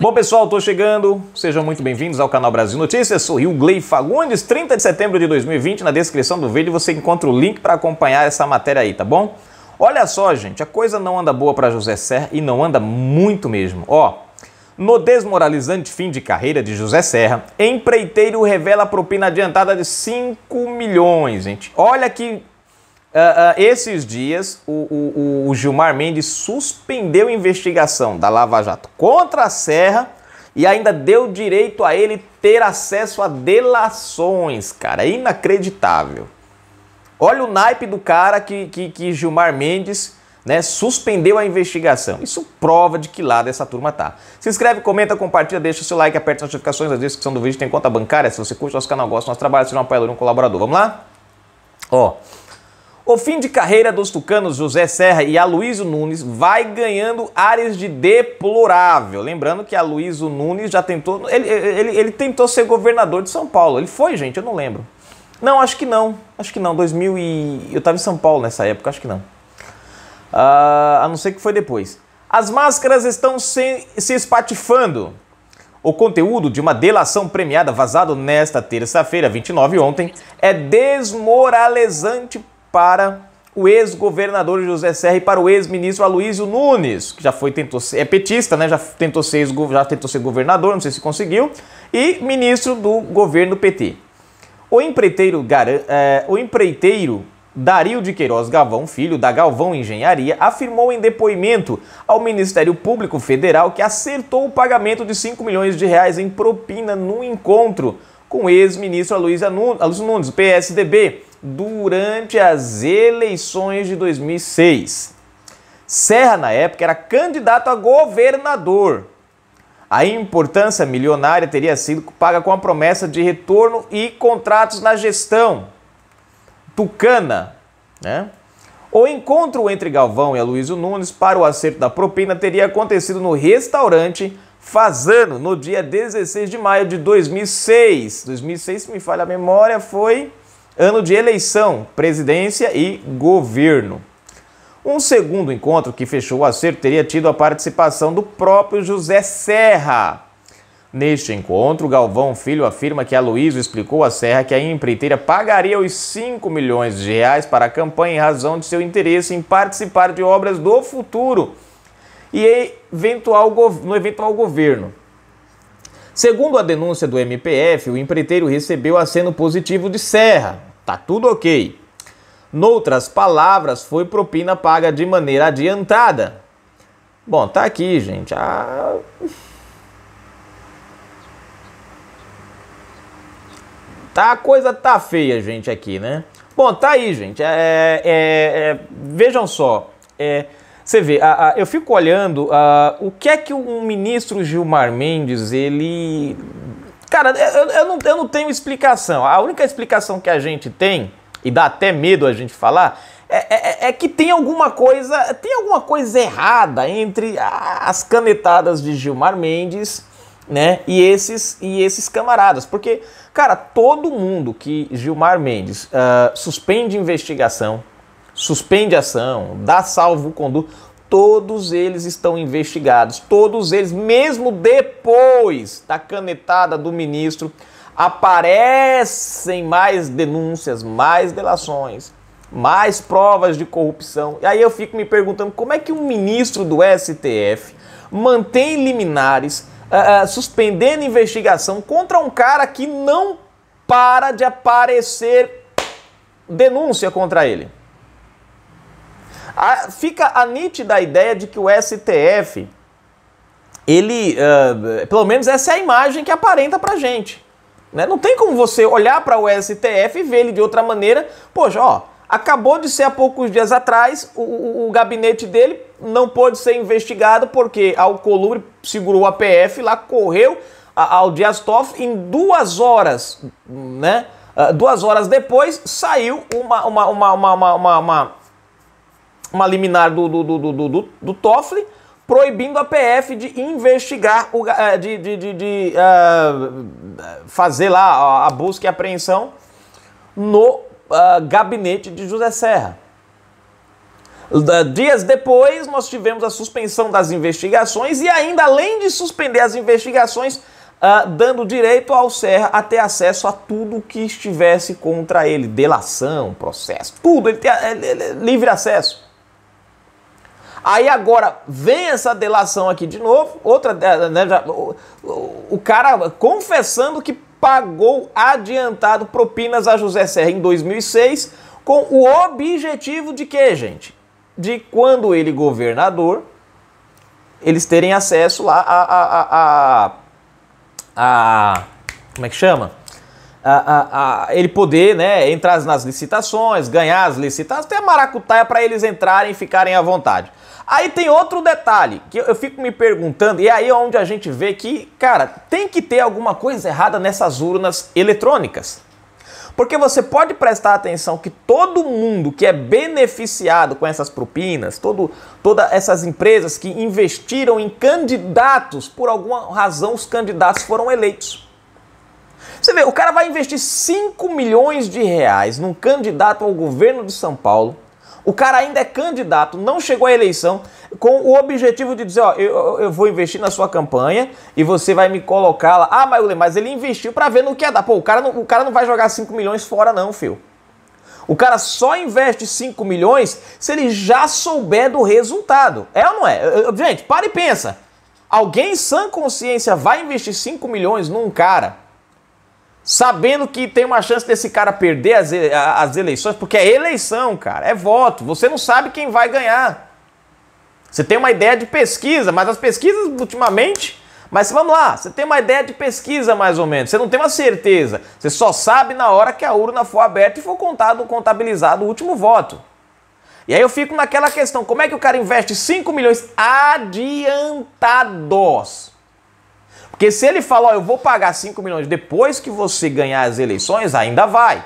Bom, pessoal, estou chegando. Sejam muito bem-vindos ao canal Brasil Notícias. Sou Rio Glei Fagundes. 30 de setembro de 2020, na descrição do vídeo você encontra o link para acompanhar essa matéria aí, tá bom? Olha só, gente, a coisa não anda boa para José Serra e não anda muito mesmo. Ó, no desmoralizante fim de carreira de José Serra, empreiteiro revela propina adiantada de 5 milhões, gente. Olha que Uh, uh, esses dias, o, o, o, Gilmar Mendes suspendeu a investigação da Lava Jato contra a Serra e ainda deu direito a ele ter acesso a delações, cara. É inacreditável. Olha o naipe do cara que, que, que Gilmar Mendes né, suspendeu a investigação. Isso prova de que lado essa turma tá. Se inscreve, comenta, compartilha, deixa o seu like, aperta as notificações, a descrição do vídeo tem conta bancária. Se você curte nosso canal, gosta do nosso trabalho, seja um apoiador, um colaborador. Vamos lá? Ó. Oh. O fim de carreira dos tucanos José Serra e Aloysio Nunes vai ganhando áreas de deplorável. Lembrando que Aloysio Nunes já tentou. Ele, ele, ele tentou ser governador de São Paulo. Ele foi, gente, eu não lembro. Não, acho que não. Acho que não. 2000 e... Eu estava em São Paulo nessa época, acho que não. Uh, a não ser que foi depois. As máscaras estão se, se espatifando. O conteúdo de uma delação premiada vazado nesta terça-feira, 29 ontem, é desmoralizante para o ex-governador José Serra e para o ex-ministro Aloysio Nunes, que já foi tentou ser, é petista, né? Já tentou ser já tentou ser governador, não sei se conseguiu, e ministro do governo PT. O empreiteiro, é, o empreiteiro Dario de Queiroz Galvão Filho, da Galvão Engenharia, afirmou em depoimento ao Ministério Público Federal que acertou o pagamento de 5 milhões de reais em propina no encontro com o ex-ministro Aloysio Nunes, PSDB, durante as eleições de 2006. Serra, na época, era candidato a governador. A importância milionária teria sido paga com a promessa de retorno e contratos na gestão. Tucana, né? O encontro entre Galvão e Aloysio Nunes para o acerto da propina teria acontecido no restaurante Fazano no dia 16 de maio de 2006. 2006, se me falha a memória, foi ano de eleição, presidência e governo. Um segundo encontro que fechou o acerto teria tido a participação do próprio José Serra. Neste encontro, Galvão Filho afirma que Aloysio explicou a Serra que a empreiteira pagaria os 5 milhões de reais para a campanha em razão de seu interesse em participar de obras do futuro e eventual no eventual governo. Segundo a denúncia do MPF, o empreiteiro recebeu aceno positivo de Serra, Tá tudo ok. Noutras palavras, foi propina paga de maneira adiantada. Bom, tá aqui, gente. Ah... Tá, a coisa tá feia, gente, aqui, né? Bom, tá aí, gente. É, é, é, vejam só. É, você vê, a, a, eu fico olhando a, o que é que um ministro Gilmar Mendes, ele Cara, eu, eu, não, eu não tenho explicação. A única explicação que a gente tem, e dá até medo a gente falar, é, é, é, é que tem alguma coisa, tem alguma coisa errada entre as canetadas de Gilmar Mendes, né, e esses e esses camaradas, porque cara, todo mundo que Gilmar Mendes uh, suspende investigação, suspende ação, dá salvo conduto, todos eles estão investigados, todos eles, mesmo depois da canetada do ministro, aparecem mais denúncias, mais delações, mais provas de corrupção. E aí eu fico me perguntando como é que um ministro do STF mantém liminares, uh, uh, suspendendo investigação contra um cara que não para de aparecer denúncia contra ele a, fica a nítida ideia de que o STF, ele, uh, pelo menos essa é a imagem que aparenta pra gente. Né? Não tem como você olhar para o STF e ver ele de outra maneira. Poxa, ó, acabou de ser há poucos dias atrás, o, o, o gabinete dele não pôde ser investigado porque a Alcolumbre segurou a PF lá, correu ao Dias Toffoli em duas horas, né? Uh, duas horas depois saiu uma, uma, uma, uma, uma, uma, uma uma liminar do, do, do, do, do, do Toffoli proibindo a PF de investigar, o, eh, de, de, de, de uh, fazer lá a busca e apreensão no uh, gabinete de José Serra. Dias depois, nós tivemos a suspensão das investigações e ainda além de suspender as investigações, uh, dando direito ao Serra a ter acesso a tudo que estivesse contra ele, delação, processo, tudo, ele tem livre acesso. Aí agora vem essa delação aqui de novo, outra, né, já, o, o, cara confessando que pagou adiantado propinas a José Serra em 2006 com o objetivo de quê, gente? De quando ele governador, eles terem acesso lá a, a, a, a, a como é que chama? A, a, a, ele poder né, entrar nas licitações, ganhar as licitações, até maracutaia para eles entrarem e ficarem à vontade. Aí tem outro detalhe que eu fico me perguntando, e aí é onde a gente vê que, cara, tem que ter alguma coisa errada nessas urnas eletrônicas. Porque você pode prestar atenção que todo mundo que é beneficiado com essas propinas, todo, todas essas empresas que investiram em candidatos, por alguma razão os candidatos foram eleitos. Você vê, o cara vai investir 5 milhões de reais num candidato ao governo de São Paulo o cara ainda é candidato, não chegou à eleição, com o objetivo de dizer, ó, eu, eu vou investir na sua campanha e você vai me colocar lá. Ah, mas, mas ele investiu para ver no que ia dar. Pô, o cara, não, o cara não vai jogar 5 milhões fora não, filho. O cara só investe 5 milhões se ele já souber do resultado. É ou não é? Gente, para e pensa. Alguém sã consciência vai investir 5 milhões num cara sabendo que tem uma chance desse cara perder as, as eleições, porque é eleição, cara, é voto. Você não sabe quem vai ganhar. Você tem uma ideia de pesquisa, mas as pesquisas ultimamente. Mas vamos lá, você tem uma ideia de pesquisa mais ou menos, você não tem uma certeza. Você só sabe na hora que a urna for aberta e for contado, contabilizado o último voto. E aí eu fico naquela questão: como é que o cara investe 5 milhões adiantados? Porque se ele fala, eu vou pagar 5 milhões depois que você ganhar as eleições, ainda vai.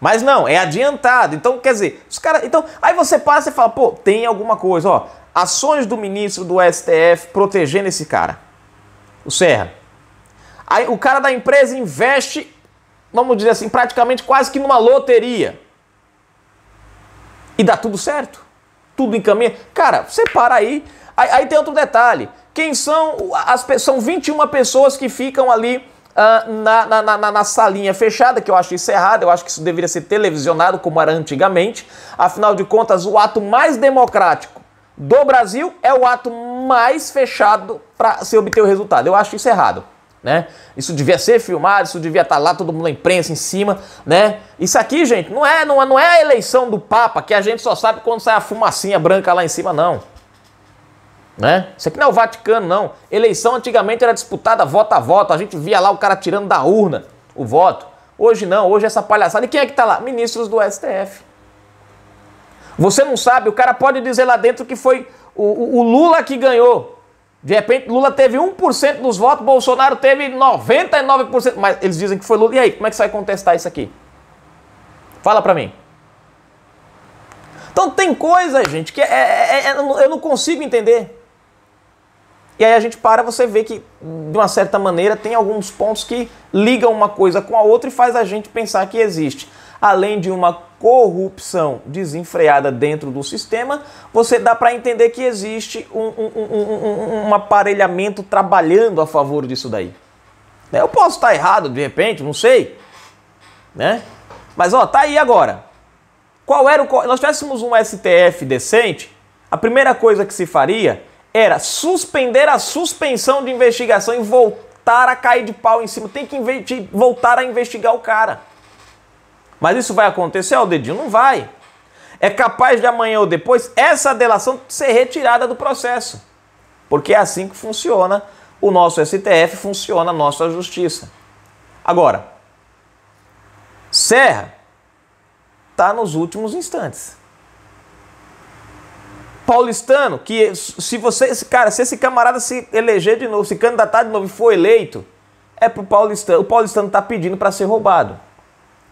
Mas não, é adiantado. Então, quer dizer, os caras. Então, aí você passa e fala, pô, tem alguma coisa, ó. Ações do ministro do STF protegendo esse cara. O Serra. Aí o cara da empresa investe, vamos dizer assim, praticamente quase que numa loteria. E dá tudo certo tudo encaminha. Cara, você para aí. aí. aí. tem outro detalhe. Quem são as são 21 pessoas que ficam ali uh, na, na, na, na, salinha fechada, que eu acho isso errado, eu acho que isso deveria ser televisionado como era antigamente. Afinal de contas, o ato mais democrático do Brasil é o ato mais fechado para se obter o resultado. Eu acho isso errado né? Isso devia ser filmado, isso devia estar tá lá, todo mundo na imprensa em cima, né? Isso aqui, gente, não é, não, não é a eleição do Papa que a gente só sabe quando sai a fumacinha branca lá em cima, não. Né? Isso aqui não é o Vaticano, não. Eleição antigamente era disputada voto a voto, a gente via lá o cara tirando da urna o voto. Hoje não, hoje é essa palhaçada. E quem é que está lá? Ministros do STF. Você não sabe, o cara pode dizer lá dentro que foi o, o, o Lula que ganhou, de repente, Lula teve 1% dos votos, Bolsonaro teve 99%. Mas eles dizem que foi Lula. E aí, como é que você vai contestar isso aqui? Fala pra mim. Então tem coisa, gente, que é, é, é, é eu não consigo entender. E aí a gente para, você vê que, de uma certa maneira, tem alguns pontos que ligam uma coisa com a outra e faz a gente pensar que existe. Além de uma corrupção desenfreada dentro do sistema, você dá para entender que existe um, um, um, um, aparelhamento trabalhando a favor disso daí. É, eu posso estar errado de repente, não sei, né? Mas ó, tá aí agora. Qual era o nós tivéssemos um STF decente? A primeira coisa que se faria era suspender a suspensão de investigação e voltar a cair de pau em cima. Tem que voltar a investigar o cara. Mas isso vai acontecer? Ó, ah, o dedinho não vai. É capaz de amanhã ou depois essa delação ser retirada do processo. Porque é assim que funciona o nosso STF, funciona a nossa justiça. Agora, Serra está nos últimos instantes. Paulistano, que se você, cara, se esse camarada se eleger de novo, se candidatar de novo e for eleito, é pro Paulistano. O Paulistano está pedindo para ser roubado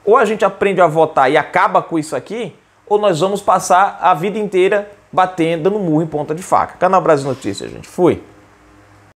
ou a gente aprende a votar e acaba com isso aqui, ou nós vamos passar a vida inteira batendo no murro em ponta de faca. Canal Brasil Notícias, gente. Fui.